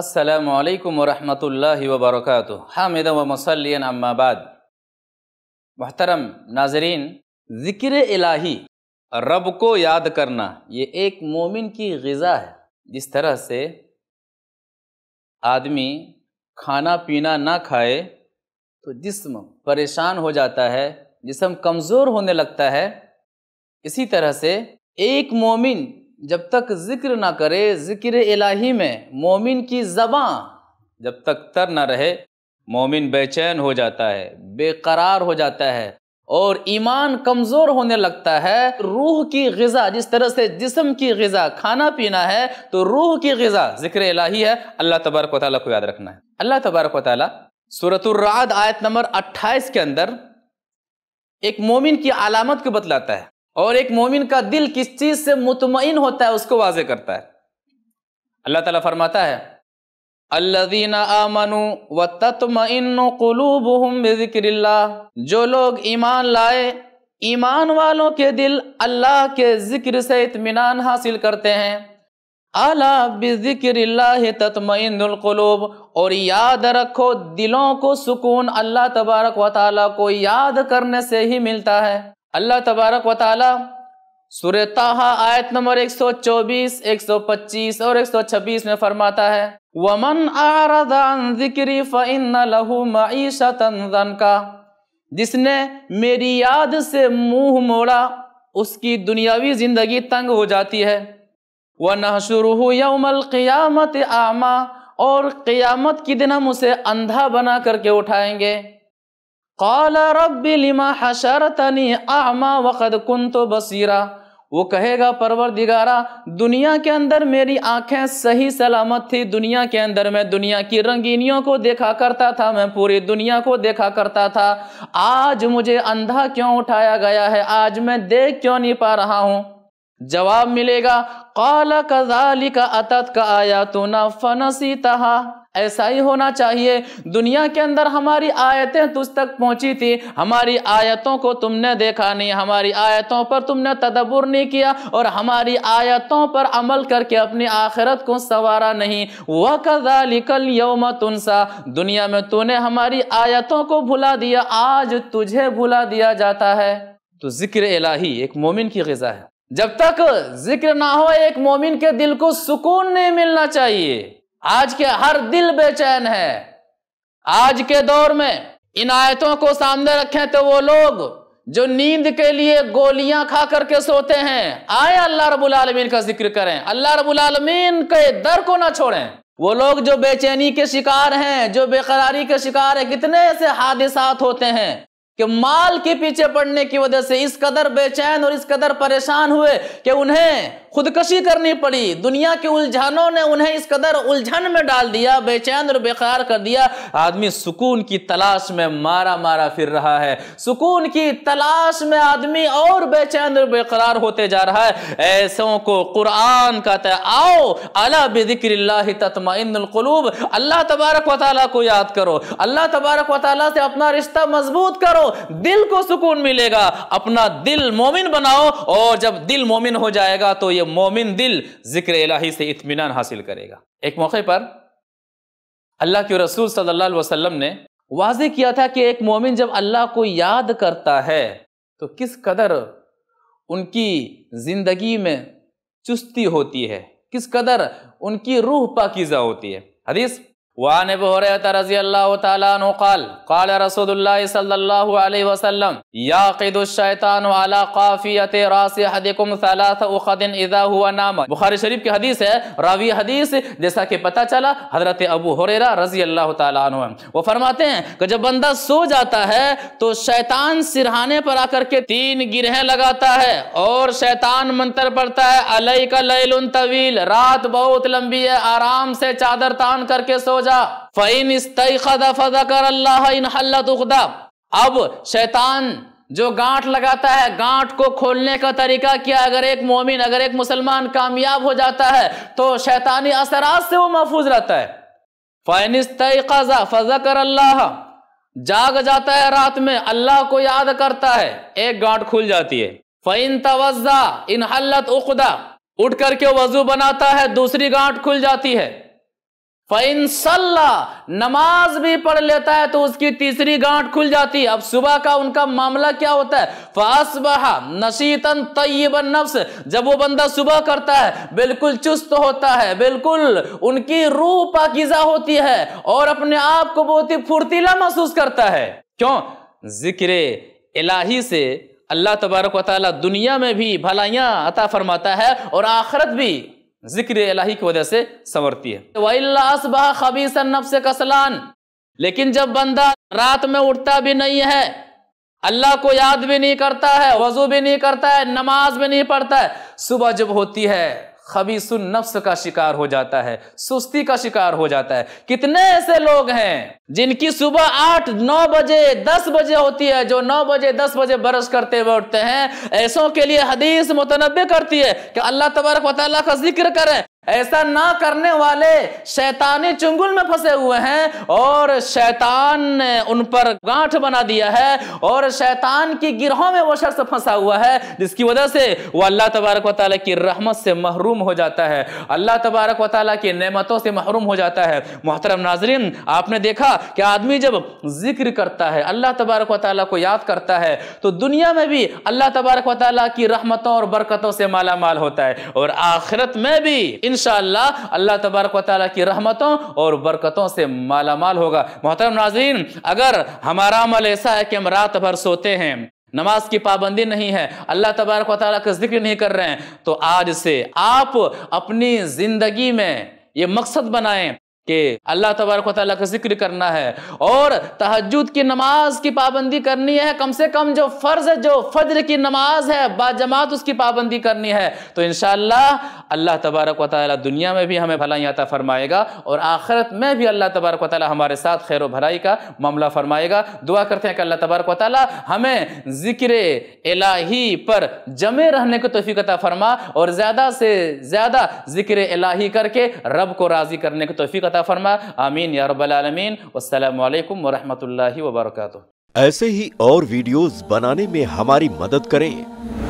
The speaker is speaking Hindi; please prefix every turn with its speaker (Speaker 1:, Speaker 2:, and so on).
Speaker 1: असलकम वरहमल वबरक हामिद व मसलिन अम्माबाद महतरम नाजरीन ज़िक्र इलाही रब को याद करना ये एक मोमिन की गज़ा है जिस तरह से आदमी खाना पीना ना खाए तो जिस्म परेशान हो जाता है जिसम कमज़ोर होने लगता है इसी तरह से एक मोमिन जब तक ज़िक्र ना करे ज़िक्र इलाही में मोमिन की ज़बाँ जब तक तर ना रहे मोमिन बेचैन हो जाता है बेकरार हो जाता है और ईमान कमज़ोर होने लगता है रूह की गज़ा जिस तरह से जिसम की गज़ा खाना पीना है तो रूह की गज़ा ज़िक्र इलाही है अल्लाह तबारक वाली को याद रखना है अल्लाह तबारक वाली सूरतुर्राद आयत नंबर अट्ठाईस के अंदर एक मोमिन की अलामत को बतलाता है और एक मोमिन का दिल किस चीज से मुतमिन होता है उसको वाजे करता है अल्लाह ताला फरमाता है आमनु जो लोग ईमान लाए ईमान वालों के दिल अल्लाह के जिक्र से इतमान हासिल करते हैं अला बिक्र तत्मकलूब और याद रखो दिलों को सुकून अल्लाह तबारक व को याद करने से ही मिलता है अल्लाह तबारक व ताली ताहा आयत नंबर 124, 125 और 126 में फरमाता है वमन आरदान का जिसने मेरी याद से मुंह मोड़ा उसकी दुनियावी ज़िंदगी तंग हो जाती है वह नहशुरू यौमल क़ियामत आमा और क़ियामत के दिन हम उसे अंधा बना करके उठाएंगे قال रब لما حشرتني اعما وقد كنت بصيرا वो कहेगा परवर दिगारा दुनिया के अंदर मेरी आंखें सही सलामत थी दुनिया के अंदर मैं दुनिया की रंगीनियों को देखा करता था मैं पूरी दुनिया को देखा करता था आज मुझे अंधा क्यों उठाया गया है आज मैं देख क्यों नहीं पा रहा हूं जवाब मिलेगा काला कजाली का अतत का आया तो ना फनसी तहा ऐसा ही होना चाहिए दुनिया के अंदर हमारी आयतें तुझ तक पहुंची थी हमारी आयतों को तुमने देखा नहीं हमारी आयतों पर तुमने तदबुर नहीं किया और हमारी आयतों पर अमल करके अपनी आखिरत को संवारा नहीं वह कदालिकल यौम तुनसा दुनिया में तूने हमारी आयतों को भुला दिया आज तुझे भुला दिया जाता है तो जिक्र इलाही एक मोमिन की गजा है जब तक जिक्र ना हो एक मोमिन के दिल को सुकून नहीं मिलना चाहिए आज के हर दिल बेचैन है आज के दौर में इन आयतों को सामने रखें तो वो लोग जो नींद के लिए गोलियां खा करके सोते हैं आए अल्लाह रबुल आलमीन का जिक्र करें अल्लाह रबुल आलमीन के दर को ना छोड़ें वो लोग जो बेचैनी के शिकार हैं जो बेकरारी के शिकार है कितने ऐसे हादिसात होते हैं कि माल के पीछे पड़ने की वजह से इस कदर बेचैन और इस कदर परेशान हुए कि उन्हें खुदकशी करनी पड़ी दुनिया के उलझानों ने उन्हें इस कदर उलझन में डाल दिया बेचैन और बेकार कर दिया आदमी सुकून की तलाश में मारा मारा फिर रहा है सुकून की तलाश में आदमी और बेचैन और बेकरार होते जा रहा है ऐसों को कुरान कहता है आओ अला बेदिक्र तत्माइनकलूब अल्लाह तबारक वाली को याद करो अल्लाह तबारक वाली से अपना रिश्ता मजबूत करो बनाओ दिल को सुकून मिलेगा अपना दिल मोमिन बनाओ और जब दिल मोमिन हो जाएगा तो ये मोमिन दिल जिक्र इलाही से इतमान हासिल करेगा एक मौके पर अल्लाह के रसूल सल्लल्लाहु अलैहि वसल्लम ने वाजे किया था कि एक मोमिन जब अल्लाह को याद करता है तो किस कदर उनकी ज़िंदगी में चुस्ती होती है किस कदर उनकी रूह पाकिज़ा होती है हदीस वान बहरत रजी अल्लाह तआल काल रसूल सल्लल्लाहु अलैहि वसल्लम याक़िदुशैतान अला काफ़ियत रास हदिकुम सलास उखदिन इज़ा हुआ नाम बुखारी शरीफ की हदीस है रावी हदीस जैसा कि पता चला हज़रत अबू हुरैरा रजी अल्लाह तआला अन्हु वो फरमाते हैं कि जब बंदा सो जाता है तो शैतान सिरहाने पर आकर के तीन गिरहें लगाता है और शैतान मंत्र पढ़ता है अलई का लैल तवील रात बहुत लंबी है आराम से चादर तान करके सो जा फ़ैन फ़दा अब शैतान जो गांठ लगाता है गांठ को खोलने का तरीका क्या अगर एक मोमिन अगर एक मुसलमान कामयाब हो जाता है तो शैतानी असरात से वो महफूज रहता है फ़ैनस्त फ़जा कर अल्लाह जाग जाता है रात में अल्लाह को याद करता है एक गांठ खुल जाती है फ़ैन तवज़ा इन हल्लत उखदा उठ करके वजू बनाता है दूसरी गांठ खुल जाती है फैनसल्ला नमाज भी पढ़ लेता है तो उसकी तीसरी गांठ खुल जाती है अब सुबह का उनका मामला क्या होता है फासबहा नशीतन तयबन नफ्स जब वो बंदा सुबह करता है बिल्कुल चुस्त होता है बिल्कुल उनकी रूह पाकिजा होती है और अपने आप को बहुत ही फुर्तीला महसूस करता है क्यों जिक्र इलाही से अल्लाह तबारक वाली दुनिया में भी भलाइयाँ अता फरमाता है और आखरत भी जिक्र इलाही की वजह से संवरती है तो वहीसबा खबीसन कसलान लेकिन जब बंदा रात में उठता भी नहीं है अल्लाह को याद भी नहीं करता है वजू भी नहीं करता है नमाज भी नहीं पढ़ता है सुबह जब होती है खबीसुन नफ्स का शिकार हो जाता है सुस्ती का शिकार हो जाता है कितने ऐसे लोग हैं जिनकी सुबह आठ नौ बजे दस बजे होती है जो नौ बजे दस बजे बरस करते हुए उठते हैं ऐसों के लिए हदीस मुतनबे करती है कि अल्लाह तबारक वाली का जिक्र करें ऐसा ना करने वाले शैतानी चुंगुल में फंसे हुए हैं और शैतान ने उन पर गांठ बना दिया है और शैतान की गिरहों में वो शख्स फंसा हुआ है जिसकी वजह से वो अल्लाह तबारक वाली की रहमत से महरूम हो जाता है अल्लाह तबारक वाली की नेमतों से महरूम हो जाता है मोहतरम नाजरीन आपने देखा कि आदमी जब जिक्र करता है अल्लाह तबारक वाली को याद करता है तो दुनिया में भी अल्लाह तबारक वाली की रहमतों और बरकतों से माला माल होता है और आखिरत में भी इन इन अल्लाह तबारक वाली की रहमतों और बरकतों से मालामाल होगा मोहतरम नाजीन अगर हमारा अमल ऐसा है कि हम रात भर सोते हैं नमाज की पाबंदी नहीं है अल्लाह तबारक वाली का जिक्र नहीं कर रहे हैं तो आज से आप अपनी ज़िंदगी में ये मकसद बनाएं कि अल्लाह तबारक का जिक्र करना है और तहजद की नमाज की पाबंदी करनी है कम से कम जो फ़र्ज़ जो फजर की नमाज है बाजमात उसकी पाबंदी करनी है तो इन अल्लाह तबारक वाली दुनिया में भी हमें भलाई आता फरमाएगा और आखिरत में भी अल्लाह तबारक वाली हमारे साथ खैर भलाई का मामला फरमाएगा दुआ करते हैं कि अल्लाह तबारक वाली हमें ज़िक्र एलाही पर जमे रहने को तोफ़ीकता फरमा और ज़्यादा से ज़्यादा ज़िक्र एलाही करके रब को राज़ी करने की तोफ़ीकता अता फरमा आमीन या रबालमीन असलकम वरहमल वबरक ऐसे ही और वीडियोस बनाने में हमारी मदद करें